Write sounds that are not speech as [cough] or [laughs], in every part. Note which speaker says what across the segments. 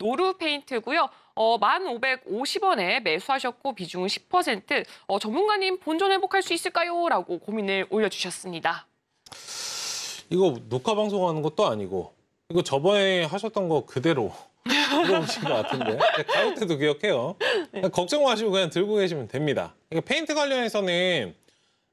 Speaker 1: 노루 페인트고요. 어, 1,550원에 매수하셨고 비중은 10%. 어, 전문가님 본전 회복할 수 있을까요? 라고 고민을 올려주셨습니다. 이거 녹화 방송하는 것도 아니고 이거 저번에 하셨던 거 그대로 들어오신 [laughs] 것 같은데 네, 가격 때도 기억해요. 네. 걱정 마시고 그냥 들고 계시면 됩니다. 그러니까 페인트 관련해서는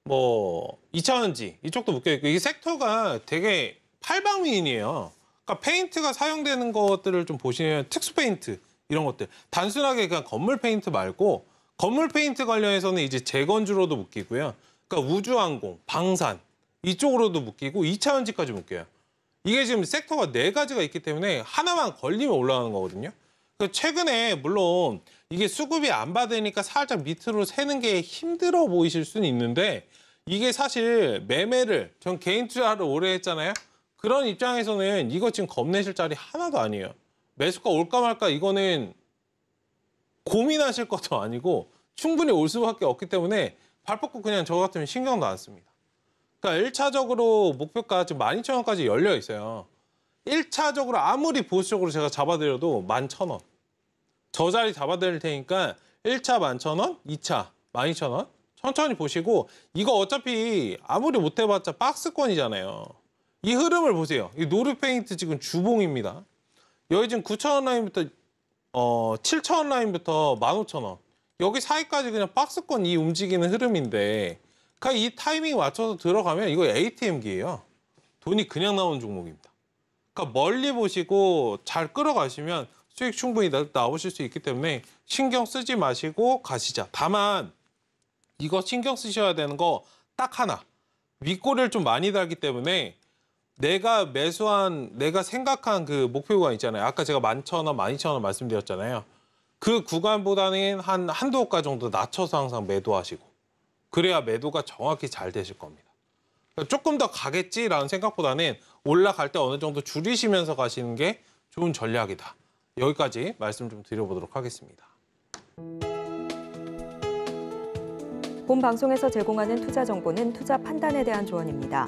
Speaker 1: 뭐 2차원지 이쪽도 묶여있고 이 섹터가 되게 팔방미인이에요. 그러니까 페인트가 사용되는 것들을 좀 보시면 특수 페인트 이런 것들 단순하게 그냥 건물 페인트 말고 건물 페인트 관련해서는 이제 재건주로도 묶이고요. 그러니까 우주항공, 방산 이쪽으로도 묶이고 2차원지까지 묶여요. 이게 지금 섹터가 네 가지가 있기 때문에 하나만 걸리면 올라가는 거거든요. 그 최근에 물론 이게 수급이 안 받으니까 살짝 밑으로 새는 게 힘들어 보이실 수는 있는데 이게 사실 매매를 전 개인 투자를 오래 했잖아요. 그런 입장에서는 이거 지금 겁내실 자리 하나도 아니에요. 매수가 올까 말까 이거는 고민하실 것도 아니고 충분히 올 수밖에 없기 때문에 발 뻗고 그냥 저 같으면 신경도 안 씁니다. 그러니까 1차적으로 목표가 지금 12,000원까지 열려 있어요. 1차적으로 아무리 보수적으로 제가 잡아드려도 11,000원. 저 자리 잡아드릴 테니까 1차 11,000원, 2차 12,000원 천천히 보시고 이거 어차피 아무리 못해봤자 박스권이잖아요. 이 흐름을 보세요. 이 노르페인트 지금 주봉입니다. 여기 지금 9천원 라인부터 어, 7천원 라인부터 15,000원. 여기 사이까지 그냥 박스권 이 움직이는 흐름인데 그러니까 이 타이밍 맞춰서 들어가면 이거 ATM기예요. 돈이 그냥 나오는 종목입니다. 그러니까 멀리 보시고 잘 끌어가시면 수익 충분히 나, 오실수 있기 때문에 신경 쓰지 마시고 가시자. 다만 이거 신경 쓰셔야 되는 거 딱 하나. 윗골을좀 많이 달기 때문에 내가 매수한 내가 생각한 그 목표 구간 있잖아요. 아까 제가 만 천 원, 만 이천 원 말씀드렸잖아요. 그 구간보다는 한 한두 호가 정도 낮춰서 항상 매도하시고 그래야 매도가 정확히 잘 되실 겁니다. 그러니까 조금 더 가겠지라는 생각보다는 올라갈 때 어느 정도 줄이시면서 가시는 게 좋은 전략이다. 여기까지 말씀 좀 드려보도록 하겠습니다. 본 방송에서 제공하는 투자 정보는 투자 판단에 대한 조언입니다.